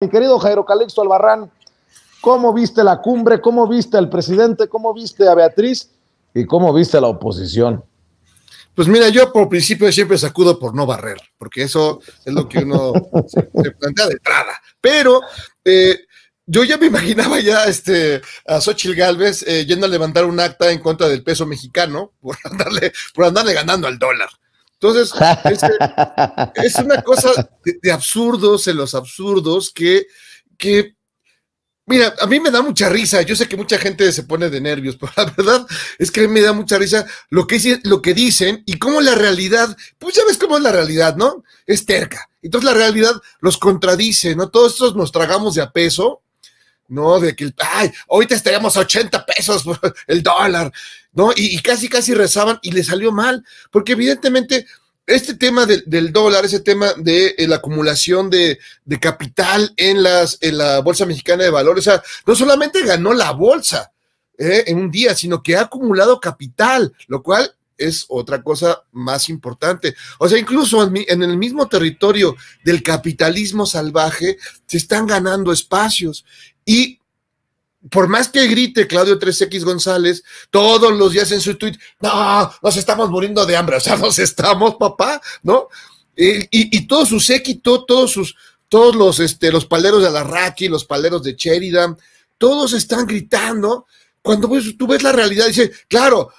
Mi querido Jairo Calixto Albarrán, ¿cómo viste la cumbre? ¿Cómo viste al presidente? ¿Cómo viste a Beatriz? ¿Y cómo viste a la oposición? Pues mira, yo por principio siempre sacudo por no barrer, porque eso es lo que uno se, plantea de entrada. Pero eh, yo ya me imaginaba ya este, a Xochitl Gálvez eh, yendo a levantar un acta en contra del peso mexicano por andarle ganando al dólar. Entonces, es, una cosa de, absurdos en los absurdos que, que, mira, a mí me da mucha risa. Yo sé que mucha gente se pone de nervios, pero la verdad es que a mí me da mucha risa lo que, lo que dicen y cómo la realidad, pues ya ves cómo es la realidad, ¿no? Es terca. Entonces la realidad los contradice, ¿no? Todos estos nos tragamos de a peso ¿no? De que, ay, ahorita estaríamos a 80 pesos por el dólar. ¿no? Y, casi, casi rezaban y le salió mal, porque evidentemente este tema del dólar, ese tema de eh, la acumulación de, capital en, las, en la Bolsa Mexicana de Valores, o sea, no solamente ganó la bolsa eh, en un día, sino que ha acumulado capital, lo cual es otra cosa más importante. O sea, incluso en, el mismo territorio del capitalismo salvaje se están ganando espacios y por más que grite Claudio 3X González todos los días en su tweet, no, nos estamos muriendo de hambre, o sea, nos estamos, papá, ¿no? y, y, todo su todos sus, todos los, este, los paleros de Alarraqui, los paleros de Sheridan, todos están gritando. Cuando tú ves la realidad, dice, claro,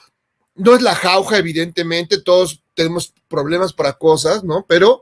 no es la jauja, evidentemente, todos tenemos problemas para cosas, ¿no? Pero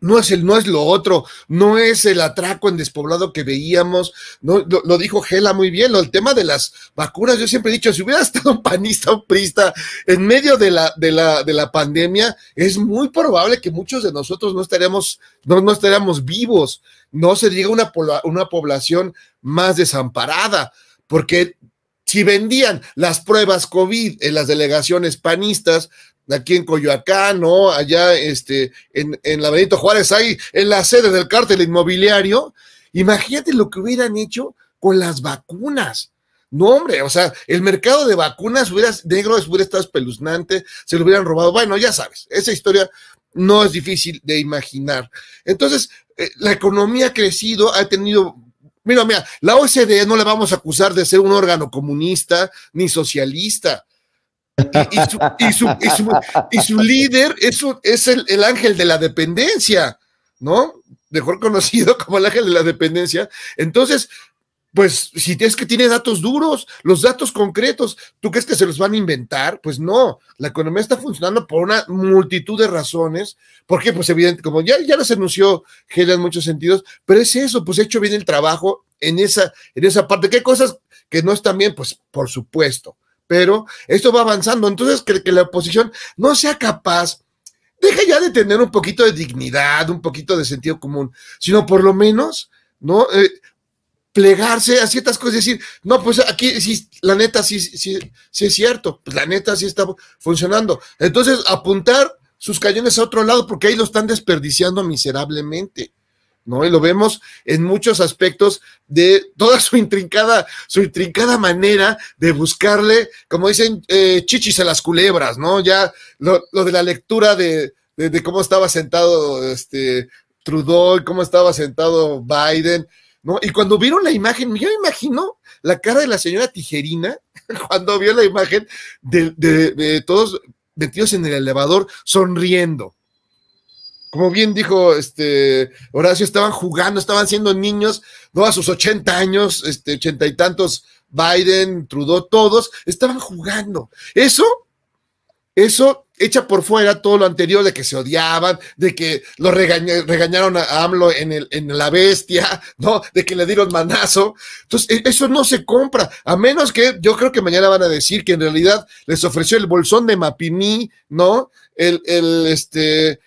no es, el, no es lo otro, no es el atraco en despoblado que veíamos, no, lo, dijo Gela muy bien, el tema de las vacunas, yo siempre he dicho, si hubiera estado un panista, un prista en medio de la, de la, pandemia, es muy probable que muchos de nosotros no estaríamos, no, no estaríamos vivos, no sería una, una población más desamparada, porque si vendían las pruebas COVID en las delegaciones panistas, aquí en Coyoacán, ¿no? Allá este, en, en la Juárez, ahí en la sede del cártel inmobiliario. Imagínate lo que hubieran hecho con las vacunas. No, hombre, o sea, el mercado de vacunas hubiera, negro hubiera estado espeluznante, se lo hubieran robado. Bueno, ya sabes, esa historia no es difícil de imaginar. Entonces, eh, la economía ha crecido, ha tenido Mira, mira, la OCDE no la vamos a acusar de ser un órgano comunista ni socialista. Y, su, líder es, es el, ángel de la dependencia, ¿no? Mejor conocido como el ángel de la dependencia. Entonces, pues si es que tiene datos duros, los datos concretos, ¿tú crees que se los van a inventar? Pues no, la economía está funcionando por una multitud de razones, porque pues evidente, como ya, ya las anunció Gela en muchos sentidos, pero es eso, pues hecho bien el trabajo en esa, en esa parte. ¿Qué cosas que no están bien? Pues por supuesto, pero esto va avanzando. Entonces, que, que la oposición no sea capaz, deja ya de tener un poquito de dignidad, un poquito de sentido común, sino por lo menos, ¿no? Eh, plegarse a ciertas cosas y decir, no, pues aquí sí, la neta sí, sí, es cierto, pues la neta sí está funcionando. Entonces, apuntar sus cañones a otro lado porque ahí lo están desperdiciando miserablemente. ¿no? Y lo vemos en muchos aspectos de toda su intrincada, su intrincada manera de buscarle, como dicen, eh, chichis a las culebras, ¿no? Ya lo, de la lectura de, cómo estaba sentado este, Trudeau y cómo estaba sentado Biden, ¿no? Y cuando vieron la imagen, yo imagino la cara de la señora Tijerina cuando vio la imagen de, de todos metidos en el elevador sonriendo, como bien dijo este Horacio, estaban jugando, estaban siendo niños, ¿no? A sus 80 años, este, ochenta y tantos, Biden, Trudeau, todos, estaban jugando. Eso, eso echa por fuera todo lo anterior de que se odiaban, de que lo regañaron a AMLO en, el, en la bestia, ¿no? De que le dieron manazo. Entonces, e, eso no se compra, a menos que yo creo que mañana van a decir que en realidad les ofreció el bolsón de Mapini, ¿no? El, el, este,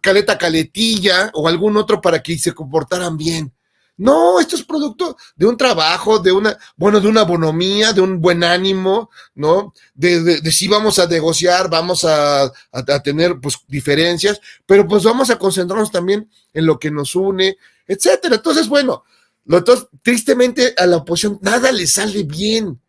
Caleta Caletilla o algún otro para que se comportaran bien. No, esto es producto de un trabajo, de una, bueno, de una bonomía, de un buen ánimo, ¿no? De, si vamos a negociar, vamos a, tener pues diferencias, pero pues vamos a concentrarnos también en lo que nos une, etcétera. Entonces, bueno, lo, tristemente a la oposición nada le sale bien.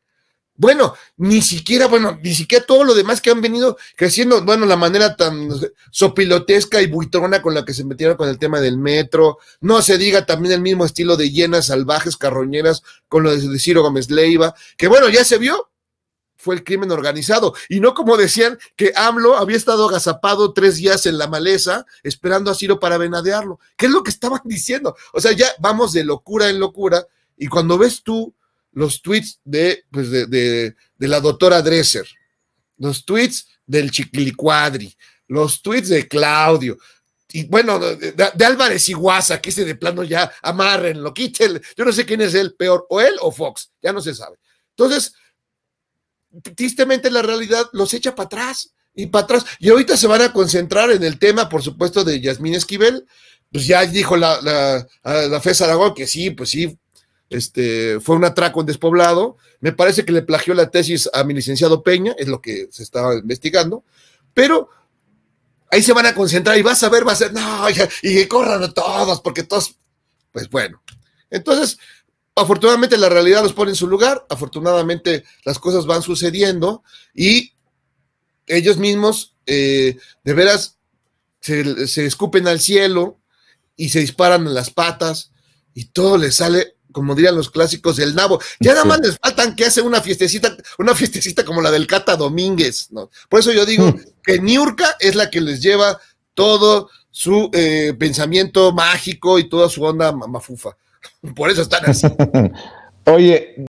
Bueno, ni siquiera, bueno, ni siquiera todo lo demás que han venido creciendo, bueno, la manera tan sopilotesca y buitrona con la que se metieron con el tema del metro, no se diga también el mismo estilo de llenas salvajes, carroñeras, con lo de Ciro Gómez Leiva, que bueno, ya se vio, fue el crimen organizado. Y no como decían que AMLO había estado agazapado tres días en la maleza esperando a Ciro para venadearlo. ¿Qué es lo que estaban diciendo? O sea, ya vamos de locura en locura. Y cuando ves tú los tweets pues, de, de, la doctora Dresser, los tweets del Chiquilicuadri, los tweets de Claudio, y bueno, de, Álvarez Iguaza, que ese de plano ya lo quiten, Yo no sé quién es el peor, o él o Fox, ya no se sabe. Entonces, tristemente la realidad los echa para atrás y para atrás. Y ahorita se van a concentrar en el tema, por supuesto, de Yasmín Esquivel. Pues ya dijo la, la, la que sí, pues sí, este, fue un atraco en despoblado, me parece que le plagió la tesis a mi licenciado Peña, es lo que se estaba investigando, pero ahí se van a concentrar y vas a ver, vas a ser, no, y, que corran todos, porque todos, pues bueno. Entonces, afortunadamente la realidad los pone en su lugar, afortunadamente las cosas van sucediendo y ellos mismos eh, de veras se, se escupen al cielo y se disparan en las patas y todo les sale como dirían los clásicos, del nabo. Ya nada más les faltan que hace una fiestecita, una fiestecita como la del Cata Domínguez, ¿no? Por eso yo digo hmm. que Niurka es la que les lleva todo su eh, pensamiento mágico y toda su onda mamafufa. Por eso están así. Oye,